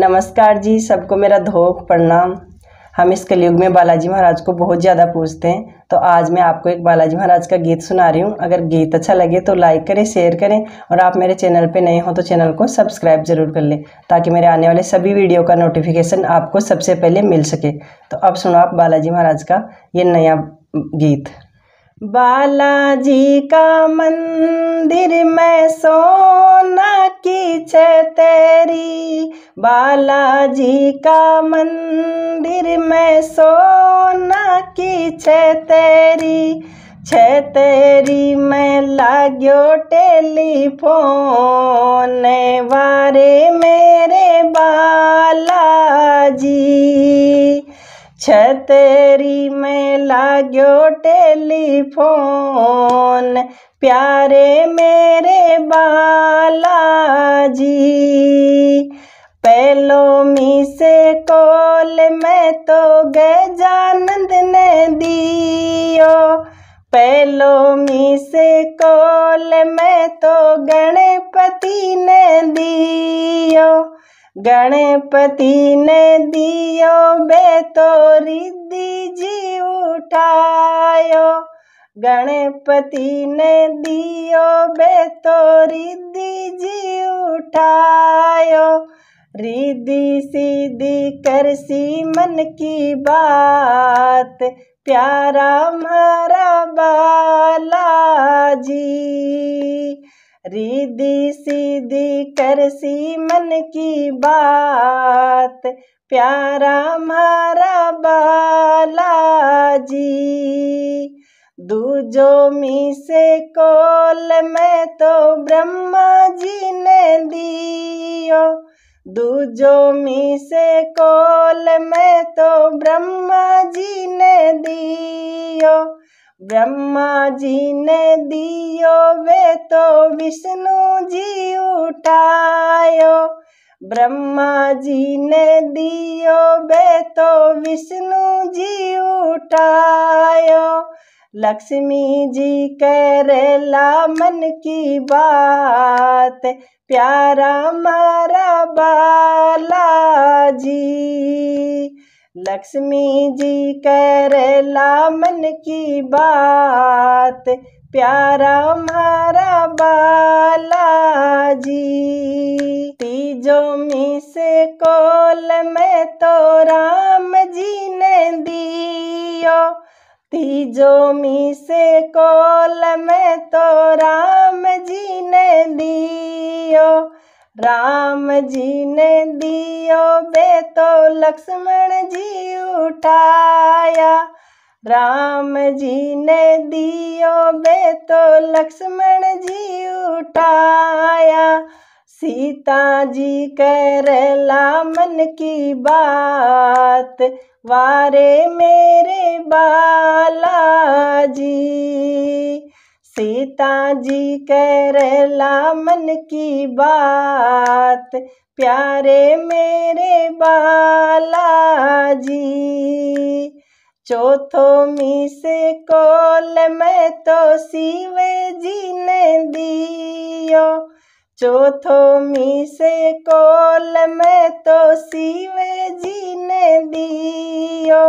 नमस्कार जी सबको मेरा धोख प्रणाम हम इस कलयुग में बालाजी महाराज को बहुत ज़्यादा पूछते हैं तो आज मैं आपको एक बालाजी महाराज का गीत सुना रही हूँ अगर गीत अच्छा लगे तो लाइक करें शेयर करें और आप मेरे चैनल पे नए हो तो चैनल को सब्सक्राइब ज़रूर कर लें ताकि मेरे आने वाले सभी वीडियो का नोटिफिकेशन आपको सबसे पहले मिल सके तो अब सुनो आप बालाजी महाराज का ये नया गीत बालाजी का मंदिर में सोना की छे तेरी बालाजी का मंदिर में सोना की छे तेरी छे तेरी मैं लाग्यो टेलीफोन वारे मेरे बालाजी छतरी में लाग्यो टेलीफोन प्यारे मेरे बालाजी पहलो मी से कोल में तो गजानंद ने दियो पहलो मी से कोल में तो गणपति ने दियो गणपति ने दियो बे तो रिद्धि जी उठायो गणपति ने दियो बे तो रिद्धि जी उठायो रिद्धि सीधी कर सी मन की बात प्यारा बाला जी रिद्धि सीधी कर सी मन की बात प्यारा बाला जी दूजो मी से कोल मैं तो ब्रह्मा जी ने दियो दूजो मी से कोल में तो ब्रह्मा जी ने दियो ब्रह्मा जी ने दियो वे तो विष्णु जी उठायो ब्रह्मा जी ने दियो वे तो विष्णु जी उठायो लक्ष्मी जी करेला मन की बात प्यारा मारा जी लक्ष्मी जी कर मन की बात प्यारा मारा बालाजी तीजों में से कोल में तो राम जी ने दियो तीजो में से कोल में तो राम जी ने दियो राम जी ने दियो बे तो लक्ष्मण जी उठाया राम जी ने दियो बे तो लक्ष्मण जी उठाया सीता जी कर ला मन की बात वारे मेरे बाला जी सीता जी करला मन की बात प्यारे मेरे बाला जी चौथो मिस कोल मैं तो सीवे जी ने दियो चौथो मिस कोल मैं तो सीवे जी ने दियो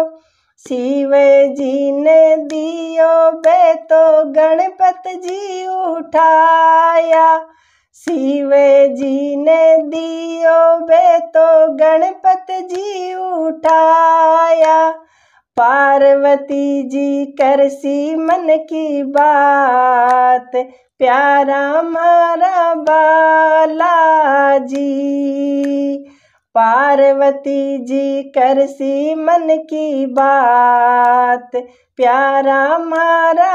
शिव जी ने दियो बे तो गणपत जी उठाया शिव जी ने दियो बे तो गणपत जी उठाया पार्वती जी कर सी मन की बात प्यारा मारा बाला जी पार्वती जी कर सी मन की बात प्यारा मारा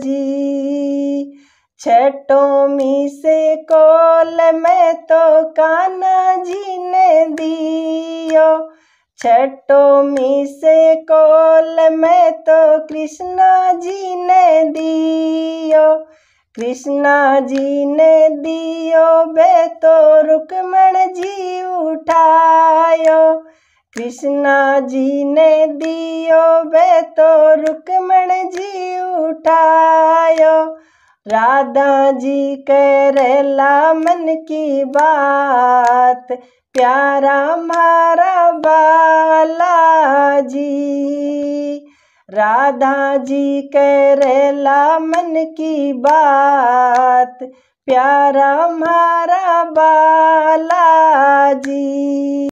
जी छठों मी से कोल में तो काना जी ने दियो छठों मी से कोल में तो कृष्णा जी ने दियो कृष्णा जी ने दियो बे तो रुकमण जी उठायो कृष्णा जी ने दियो बे तो रुकमण जी उठायो राधा जी करेला मन की बात प्यारा मारा बाला जी राधा जी करेला मन की बात प्यारा हमारा बाला जी